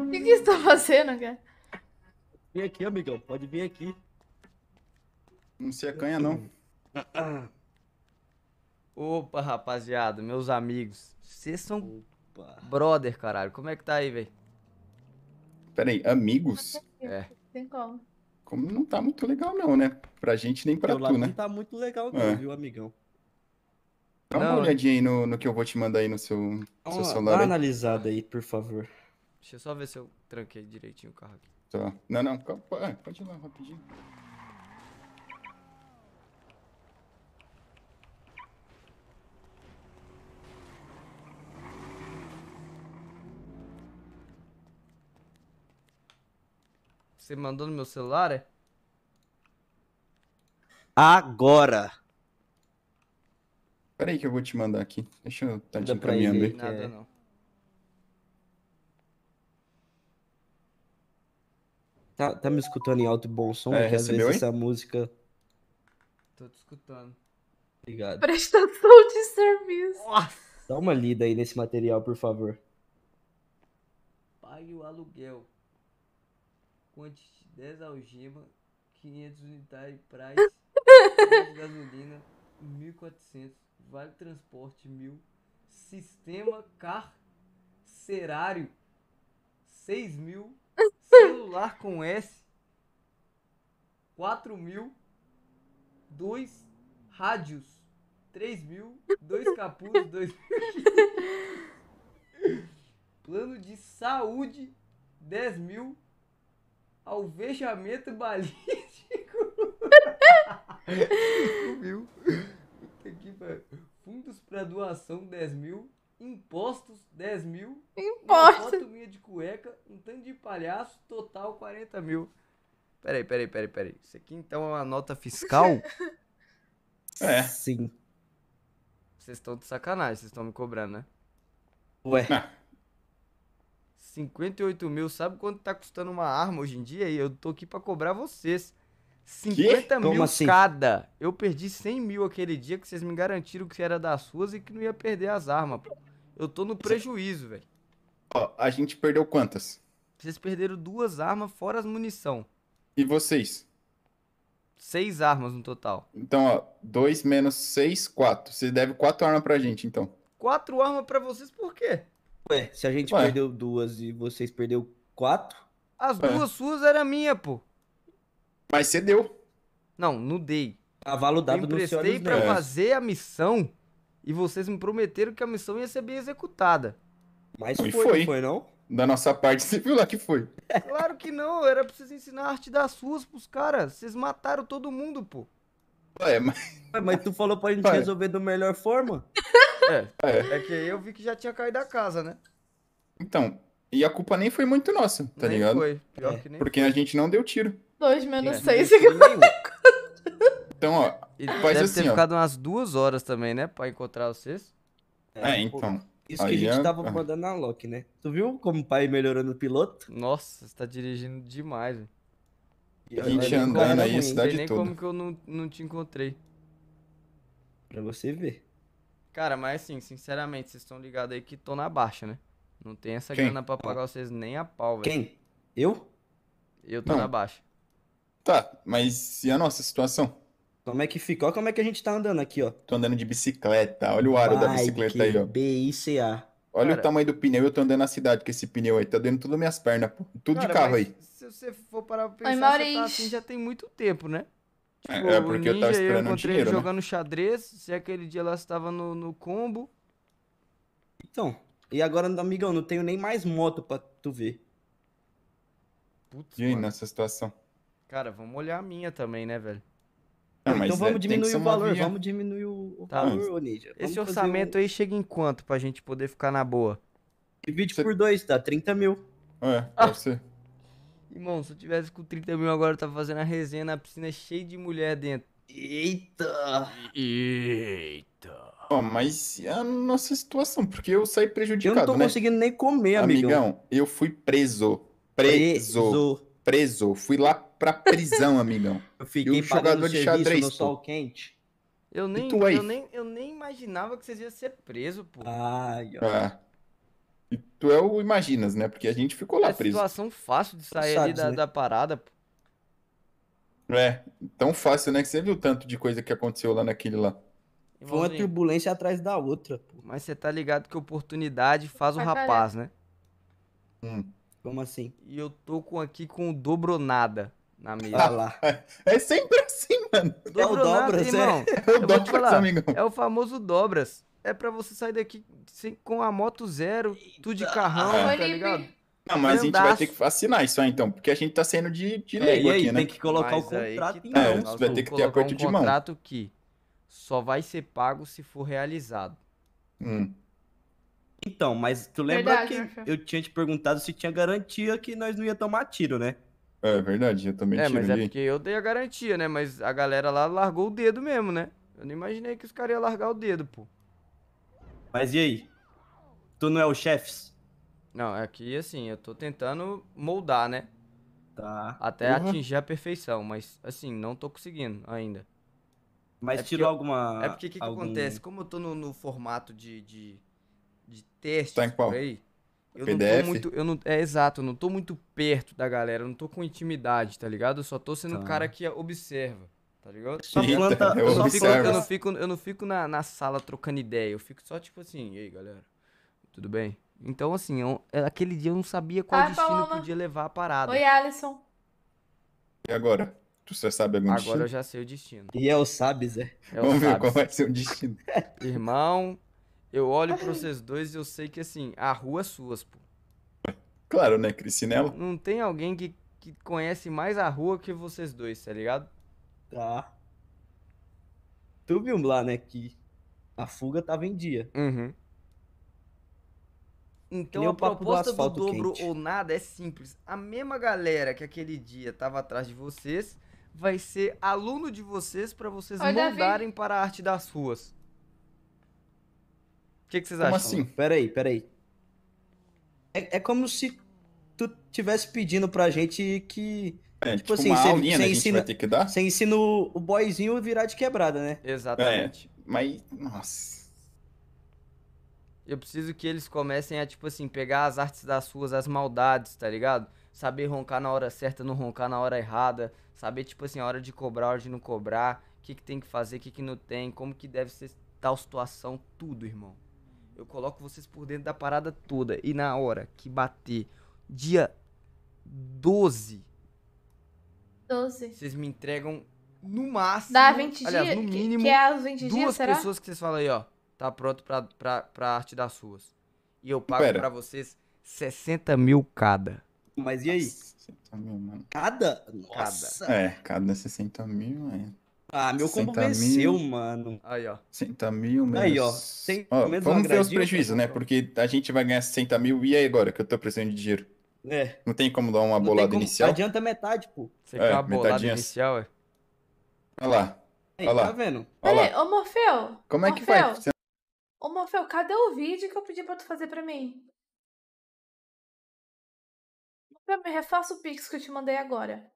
O que, que você tá fazendo, cara? Vem aqui, amigão. Pode vir aqui. Não se acanha, não. Opa, rapaziada, meus amigos. Vocês são Opa. brother, caralho. Como é que tá aí, velho? Pera aí, amigos? É. Tem como. Como não tá muito legal, não, né? Pra gente nem pra tu, né? Não tá muito legal, não, é. viu, amigão? Dá uma Não, olhadinha aí no, no que eu vou te mandar aí no seu, dá seu uma, dá celular. uma analisada aí, por favor. Deixa eu só ver se eu tranquei direitinho o carro aqui. Tá. Não, não, pode é, ir lá rapidinho. Você mandou no meu celular, é? Agora aí que eu vou te mandar aqui. Deixa eu estar tá te Dá encaminhando aí. nada, não. Tá, tá me escutando em alto e bom som? É, Porque às recebeu vezes essa música. Tô te escutando. Obrigado. Prestação de serviço. Nossa! Dá uma lida aí nesse material, por favor. Pague o aluguel. Quanti 10 algemas, 500 unitários price, de gasolina, 1400. Vale Transporte mil, Sistema Carcerário seis mil, Celular com S quatro mil, 2 rádios três mil, 2 capuzes 2 mil. Plano de saúde dez mil, alvejamento balístico 5 mil. Fundos pra doação, 10 mil. Impostos, 10 mil. Impostos. Uma foto minha de cueca, um tanto de palhaço, total 40 mil. Peraí, peraí, peraí, peraí. Isso aqui então é uma nota fiscal? é. Sim. Vocês estão de sacanagem, vocês estão me cobrando, né? Ué. 58 ah. mil, sabe quanto tá custando uma arma hoje em dia? E eu tô aqui pra cobrar vocês. 50 que? mil assim? cada. Eu perdi 100 mil aquele dia que vocês me garantiram que era das suas e que não ia perder as armas. Pô. Eu tô no prejuízo, velho. Ó, a gente perdeu quantas? Vocês perderam duas armas fora as munição. E vocês? Seis armas no total. Então, ó, dois menos seis, quatro. Você deve quatro armas pra gente, então. Quatro armas pra vocês por quê? Ué, se a gente Ué. perdeu duas e vocês perdeu quatro? As Ué. duas suas eram minhas, pô. Mas você deu. Não, não dei. Cavalo dado do Senhor Emprestei pra fazer a missão e vocês me prometeram que a missão ia ser bem executada. Mas foi, foi. não foi, não? Da nossa parte, você viu lá que foi. Claro que não, era pra vocês ensinar a arte das suas pros caras. Vocês mataram todo mundo, pô. Ué, mas... Ué, mas tu falou pra gente Ué. resolver da melhor forma? É, é. é que aí eu vi que já tinha caído da casa, né? Então, e a culpa nem foi muito nossa, tá nem ligado? Foi. Pior é. que nem Porque foi. a gente não deu tiro. 2 menos 6 é. igual Então, ó, ele faz deve assim, ter ó. ficado umas duas horas também, né? Pra encontrar vocês. É, é então. Isso que a gente é... tava mandando na Loki, né? Tu viu como o pai melhorando o piloto? Nossa, você tá dirigindo demais, velho. A gente andando tá aí, a cidade nem toda. nem como que eu não, não te encontrei. Pra você ver. Cara, mas assim, sinceramente, vocês estão ligados aí que tô na baixa, né? Não tem essa Quem? grana pra pagar vocês nem a pau, velho. Quem? Eu? Eu tô não. na baixa. Tá, mas e a nossa situação? Como é que ficou? Como é que a gente tá andando aqui, ó? Tô andando de bicicleta. Olha o aro da bicicleta aí, ó. B-I-C-A. Olha Cara, o tamanho do pneu, eu tô andando na cidade com esse pneu aí. Tá dando tudo minhas pernas, pô. Tudo Cara, de carro aí. Se você for parar pra pensar, Oi, você tá assim já tem muito tempo, né? É, tipo, é, é porque eu tava esperando eu um dinheiro, né? jogando xadrez, se aquele dia lá estava no, no combo. Então, e agora, amigão, não tenho nem mais moto pra tu ver. Putz, e aí, mano. nessa situação? Cara, vamos olhar a minha também, né, velho? Não, ah, então vamos né, diminuir o valor, via... vamos diminuir o tá. valor, ô Ninja. Vamos Esse orçamento um... aí chega em quanto pra gente poder ficar na boa? Divide Cê... por dois, dá 30 mil. É, pra ah. Irmão, se eu tivesse com 30 mil agora, eu tava fazendo a resenha na piscina cheia de mulher dentro. Eita! Eita! Oh, mas é a nossa situação, porque eu saí prejudicado, né? Eu não tô né? conseguindo nem comer, amigão. Amigão, eu fui preso. Preso. preso preso. Fui lá pra prisão, amigão. Eu fiquei e um jogador de xadrez. No sol quente. Eu nem, eu, nem, eu nem imaginava que vocês iam ser preso, pô. Ai, ó. Ah. E tu é o Imaginas, né? Porque a gente ficou lá é preso. É situação fácil de sair sabes, ali da, né? da parada, pô. É, tão fácil, né? Que você viu o tanto de coisa que aconteceu lá naquele lá. Foi uma turbulência atrás da outra, pô. Mas você tá ligado que oportunidade faz o rapaz, né? Hum. Como assim? E eu tô com aqui com dobronada na mesa. Ah lá. É sempre assim, mano. é o dobras, irmão. É, é o dobras, é. é amigão. É o famoso dobras. É pra você sair daqui sem, com a moto zero, tudo de carrão, ah, tá ligado? Não, mas Andaço. a gente vai ter que assinar isso aí, então, porque a gente tá saindo de, de é, lei aqui, né? tem que colocar mas o contrato em mão. Tá. É, Nós vai ter que ter acordo um de mão. contrato que só vai ser pago se for realizado. Hum. Então, mas tu lembra verdade, que eu tinha te perguntado se tinha garantia que nós não ia tomar tiro, né? É verdade, eu também É, mas é porque eu dei a garantia, né? Mas a galera lá largou o dedo mesmo, né? Eu não imaginei que os caras iam largar o dedo, pô. Mas e aí? Tu não é o chefes? Não, é que assim, eu tô tentando moldar, né? Tá. Até uhum. atingir a perfeição, mas assim, não tô conseguindo ainda. Mas é tirou alguma. É porque o que, algum... acontece? Como eu tô no, no formato de, de de testes tá por aí. Eu PDF? não tô muito. Eu não, é exato, eu não tô muito perto da galera, eu não tô com intimidade, tá ligado? Eu só tô sendo tá. um cara que observa, tá ligado? Só planta, é, eu, só fico, eu, não fico, eu não fico na, na sala trocando ideia, eu fico só tipo assim, e aí galera, tudo bem? Então, assim, eu, é, aquele dia eu não sabia qual destino Paloma. podia levar a parada. Oi, Alisson. E agora? Tu já sabe algum Agora destino? eu já sei o destino. E é o Sabes, é? é Vamos ver qual vai ser o destino. Irmão, eu olho pra vocês dois e eu sei que, assim, a rua é suas, pô. Claro, né, Crisinela? Não, não tem alguém que, que conhece mais a rua que vocês dois, tá ligado? Tá. Tu viu lá, né, que a fuga tava em dia. Uhum. Então a proposta do, do dobro quente. ou nada é simples. A mesma galera que aquele dia tava atrás de vocês vai ser aluno de vocês para vocês Oi, mandarem para a arte das ruas. O que, que vocês como acham? Como assim? Peraí, peraí. É, é como se tu tivesse pedindo pra gente que. É, tipo, tipo assim, você, aulinha, né, ensina, vai ter que dar? Você ensina o, o boyzinho virar de quebrada, né? Exatamente. É, mas, nossa. Eu preciso que eles comecem a, tipo assim, pegar as artes das suas, as maldades, tá ligado? Saber roncar na hora certa, não roncar na hora errada. Saber, tipo assim, a hora de cobrar, a hora de não cobrar. O que, que tem que fazer, o que, que não tem, como que deve ser tal situação, tudo, irmão. Eu coloco vocês por dentro da parada toda. E na hora que bater dia 12. 12. Vocês me entregam no máximo. Dá 20 aliás, dias? No mínimo. Que, que é duas dias, pessoas que vocês falam aí, ó. Tá pronto pra, pra, pra arte das suas. E eu pago Pera. pra vocês 60 mil cada. Mas e aí? 60 mil, mano. Cada? Nossa. Cada. É, cada 60 mil, é. Ah, meu combo venceu, mano. Aí, ó. 60 mil menos... Aí, ó. ó menos vamos ver os prejuízos, né? Porque a gente vai ganhar 60 mil e aí agora que eu tô precisando de dinheiro? É. Não tem como dar uma não bolada como... inicial? Adianta metade, pô. Você é, quer uma bolada inicial, é? Olha lá. Olha lá. Tá vendo? Olha Peraí, ô Morfeu. Como é Morfeu? que vai? Você... Ô Morfeu, cadê o vídeo que eu pedi pra tu fazer pra mim? Morfeu, me refaça o pix que eu te mandei agora.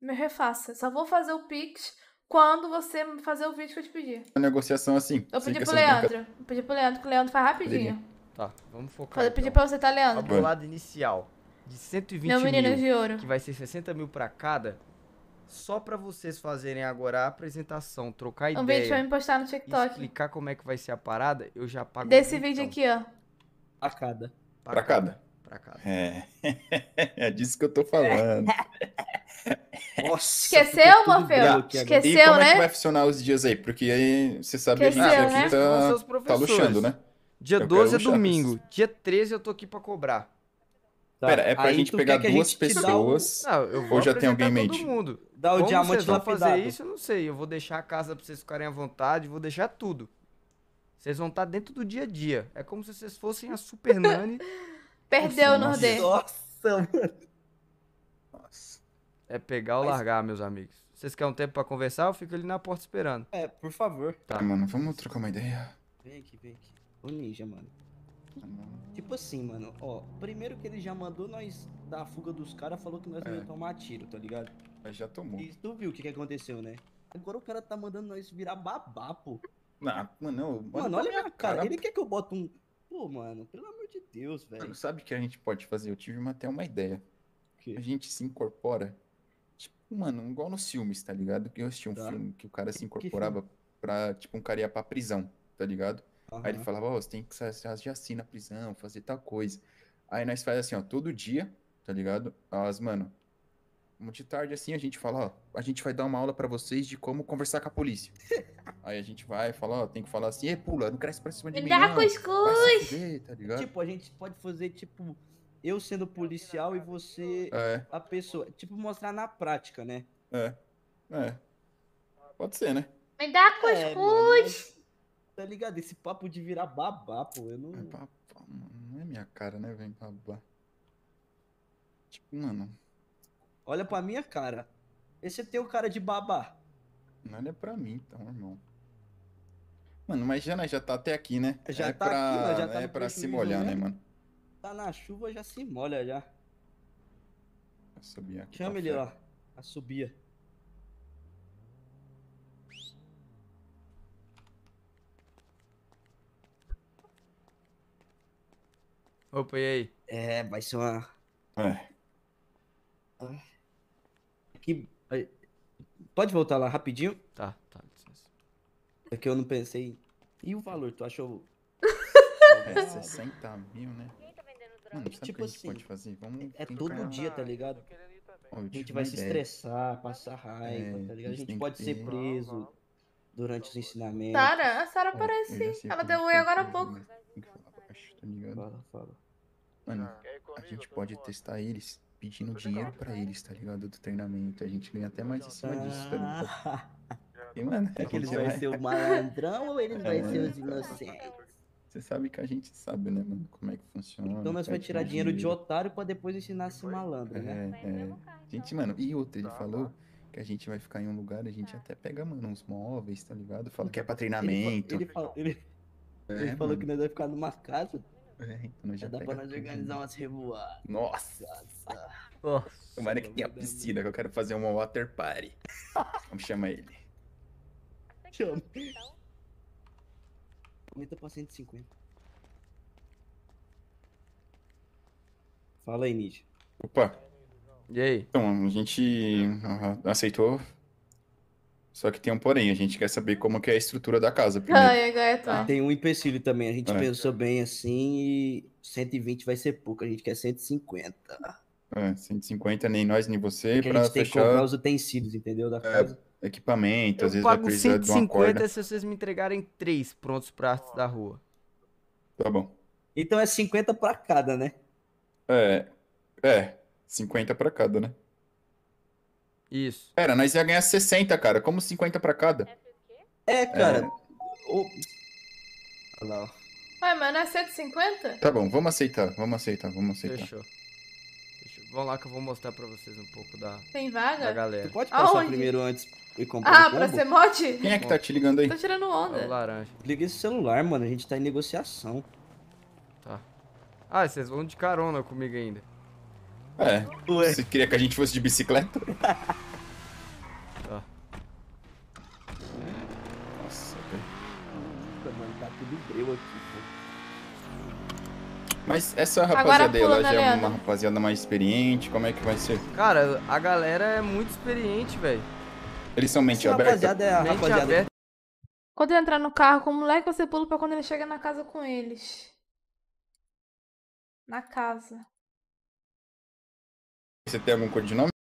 Me refaça. Só vou fazer o pix quando você fazer o vídeo que eu te pedi. A negociação é assim. Eu pedi pro Leandro. Eu pedi pro Leandro, que o Leandro faz rapidinho. Tá, vamos focar. Eu então. pedi pra você, tá, Leandro? O lado inicial de 120 mil, de ouro. que vai ser 60 mil pra cada, só pra vocês fazerem agora a apresentação, trocar ideia. Um vídeo pra me postar no TikTok. explicar como é que vai ser a parada, eu já pago. Desse um vídeo aqui, ó. A cada. Pra, pra cada. cada para casa. É. é disso que eu tô falando. Nossa, Esqueceu, Morfeu? Esqueceu, e como né? é que né? vai funcionar os dias aí? Porque aí você sabe Esqueceu, a gente aqui né? tá, tá luxando, né? Dia eu 12 é, é, é domingo. Dia 13 eu tô aqui para cobrar. Tá. Pera, é pra aí gente pegar duas gente pessoas um... não, eu vou ou já tem alguém em mente? Mundo. Dá o diamante vocês fazer isso, eu não sei. Eu vou deixar a casa pra vocês ficarem à vontade, vou deixar tudo. Vocês vão estar tá dentro do dia a dia. É como se vocês fossem a super nani Perdeu o Nordeste. Nossa, mano. Nossa. É pegar ou Mas... largar, meus amigos. Vocês querem um tempo pra conversar? Eu fico ali na porta esperando. É, por favor. Tá, tá mano, vamos trocar uma ideia. Vem aqui, vem aqui. O ninja, mano. Tipo assim, mano, ó, primeiro que ele já mandou nós dar a fuga dos caras, falou que nós é. não ia tomar tiro, tá ligado? Mas já tomou. E tu viu o que, que aconteceu, né? Agora o cara tá mandando nós virar babá, pô. Não, ah, mano, não, mano, olha a minha cara. cara. Ele quer que eu bote um, Pô, mano, pelo amor de Deus, velho. Sabe o que a gente pode fazer? Eu tive uma, até uma ideia. Que? A gente se incorpora. Tipo, mano, igual nos filmes, tá ligado? Que eu assisti um tá. filme que o cara se incorporava pra, tipo, um cara ia pra prisão, tá ligado? Uhum. Aí ele falava, ó, oh, você tem que já assim na prisão, fazer tal coisa. Aí nós faz assim, ó, todo dia, tá ligado? As, mano, de tarde assim a gente fala, ó, a gente vai dar uma aula para vocês de como conversar com a polícia. Aí a gente vai falar, ó, tem que falar assim, e pula, não cresce pra cima de Me mim. Dá não, cuscuz! Fuder, tá ligado? Tipo, a gente pode fazer, tipo, eu sendo policial e você é. a pessoa. Tipo, mostrar na prática, né? É. É. Pode ser, né? Me dá cuscuz! É, mano, tá ligado? Esse papo de virar babá, pô, eu não. É não é minha cara, né, velho? Babá. Tipo, mano. Olha pra minha cara. Esse é teu cara de babá. Não olha é pra mim, então, irmão. Mano, mas Jana já tá até aqui, né? Já é tá pra, aqui, já tá É pra se molhar, né, né, mano? Tá na chuva, já se molha, já. Subia. subir aqui. Chama tá ele, ó. A subia. Opa, e aí? É, vai ser uma... É. Ah que. Eh, pode voltar lá rapidinho? Tá, tá, licença. É que eu não pensei. E o valor, tu achou? É 60 mil, né? Tá Mano, sabe tipo que a tipo gente assim, pode fazer? Vamos é todo dia, tá ligado? Ó, a gente vai se estressar, passar raiva, é, tá ligado? A gente, pode ser preso não, não. durante os ensinamentos. Sara, a Sara parece. Ela deu oi agora há pouco. Né? Tá fala, fala. Mano, a gente pode testar eles pedindo dinheiro pra eles, tá ligado? Do treinamento. A gente ganha até mais em cima disso, tá ligado? E, mano, é que eles é vão ser o malandrão ou eles é, vão ser os inocentes? Você sabe que a gente sabe, né, mano? Como é que funciona. Então nós vamos é tirar dinheiro de otário pra depois ensinar a ser malandro, né? É, é. Então. Gente, mano, e outro ele tá falou que a gente vai ficar em um lugar, a gente tá. até pega, mano, uns móveis, tá ligado? Fala então, que é pra treinamento. Ele, ele, ele, é, ele falou que nós vamos ficar numa casa então já dá pra nós organizar né? umas revoadas. Nossa! Nossa. Tomara que tenha piscina, que eu quero fazer uma water party. Vamos chamar ele. Chama. Então? Aumenta pra 150. Fala aí, Ninja. Opa. E aí? Então, a gente ah, aceitou só que tem um porém, a gente quer saber como que é a estrutura da casa. primeiro. Ai, agora tá. Tem um empecilho também, a gente É. pensou bem assim e 120 vai ser pouco, a gente quer 150. É, 150 nem nós nem você Porque é a pra gente tem que comprar os utensílios, entendeu? Da é, casa. equipamento, às vezes vai pago precisar de uma 150 corda. se vocês me entregarem três prontos pra arte da rua. Tá bom. Então é 50 pra cada, né? É, é, 50 pra cada, né? Isso. Pera, nós ia ganhar 60, cara. Como 50 pra cada? É, é cara. É. Olha lá, ó. Ué, mas não é 150? Tá bom, vamos aceitar, vamos aceitar, vamos aceitar. Fechou. Fechou. Vamos lá que eu vou mostrar pra vocês um pouco da, Tem vaga? da galera. Tu pode passar Aonde? primeiro antes e comprar Ah, um pra ser mote. Quem é que tá te ligando aí? Tô tirando onda. É o laranja. Liga esse celular, mano. A gente tá em negociação. Tá. Ah, vocês vão de carona comigo ainda. É. Ué. Você queria que a gente fosse de bicicleta? Nossa, Mano, tá tudo aqui, pô. Mas essa rapaziada aí, ela né, já é uma rapaziada mais experiente, como é que vai ser? Cara, a galera é muito experiente, velho. Eles são mente aberta? rapaziada é a Mente rapaziada. aberta. Quando eu entrar no carro com o moleque, você pula pra quando ele chega na casa com eles. Na casa. Você tem algum codinome?